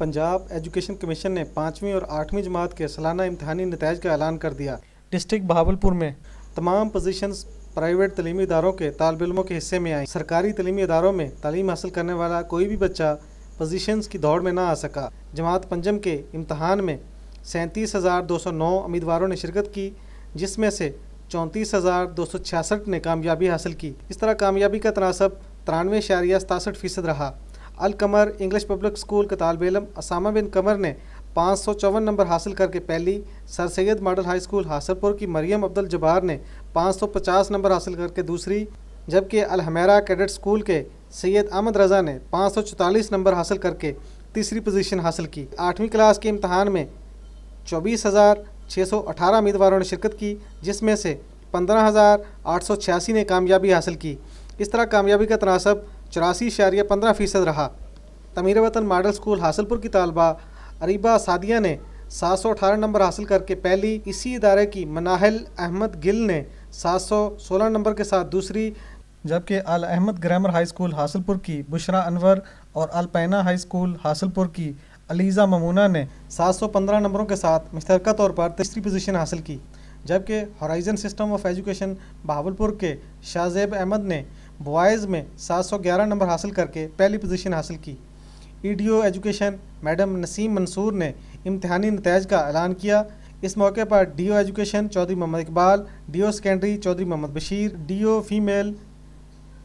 Punjab education commission ने पाँचवीं और आठवीं जमात के सालाना इम्तहानी नतज का ऐलान कर दिया डिस्ट्रिक्ट बहावलपुर में तमाम पोजीशंस प्राइवेट तलीमी इदारों के तालब इलमों के हिस्से में आई सरकारी तलीमी इदारों में तालीम हासिल करने वाला कोई भी बच्चा पोजीशंस की दौड़ में ना आ सका जमात पंजम के इम्तहान में सैंतीस हज़ार दो सौ नौ उम्मीदवारों ने शिरकत की जिसमें से चौंतीस हज़ार दो सौ छियासठ ने कामयाबी हासिल की इस तरह कामयाबी का तनासब तिरानवे शारिया सतासठ फ़ीसद रहा Al Qamar English public school का तालब इलम असामा बिन कमर ने पाँच सौ चौवन नंबर हासिल करके पहली sir Syed model high school Hasilpur की मरियम अब्दुल जबार ने पाँच सौ पचास नंबर हासिल करके दूसरी जबकि अलहमेरा कैडेट स्कूल के सैयद अहमद रज़ा ने पाँच सौ चौतालीस नंबर हासिल करके तीसरी पोजीशन हासिल की आठवीं क्लास के इम्तहान में चौबीस हज़ार छः सौ अठारह उम्मीदवारों ने शिरकत की जिसमें से पंद्रह हज़ार आठ सौ छियासी ने कामयाबी हासिल की इस तरह कामयाबी का तनासब चौरासी इशारिया पंद्रह फ़ीसद रहा तमीर वतन मॉडल स्कूल हासिलपुर की तलबा अरीबा सादिया ने सात सौ अठारह नंबर हासिल करके पहली इसी इदारे की मनाहल अहमद गिल ने सात सौ सोलह नंबर के साथ दूसरी जबकि Al Ahmad grammar high school Hasilpur की बुशरा अनवर और अलपैना हाई स्कूल हासिलपुर की अलीज़ा ममूना ने सात सौ पंद्रह नंबरों के साथ मुश्तरक तौर पर तीसरी पोजीशन हासिल की जबकि horizon system of education Bahawalpur के शाहजेब अहमद ने बॉयज़ में 711 नंबर हासिल करके पहली पोजीशन हासिल की EDO education madam Naseem Mansoor ने इम्तहानी नतज का ऐलान किया इस मौके पर DO education Chaudhry Mohammad Iqbal DO secondary Chaudhry Mohammad Bashir DO female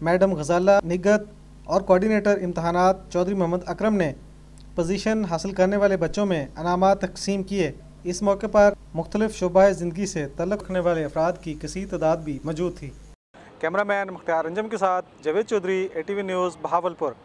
madam Ghazala Nighat और कोऑर्डिनेटर इम्तहान चौधरी मोहम्मद अकरम ने पोजीशन हासिल करने वाले बच्चों में अनाम तकसीम किए इस मौके पर मुख्तलिफ शुबा ज़िंदगी से तल्लक रखने वाले अफराद की कसी तादाद भी मौजूद थी कैमरामैन मुख्तार रंजम के साथ जवेद चौधरी ए न्यूज़ बहावलपुर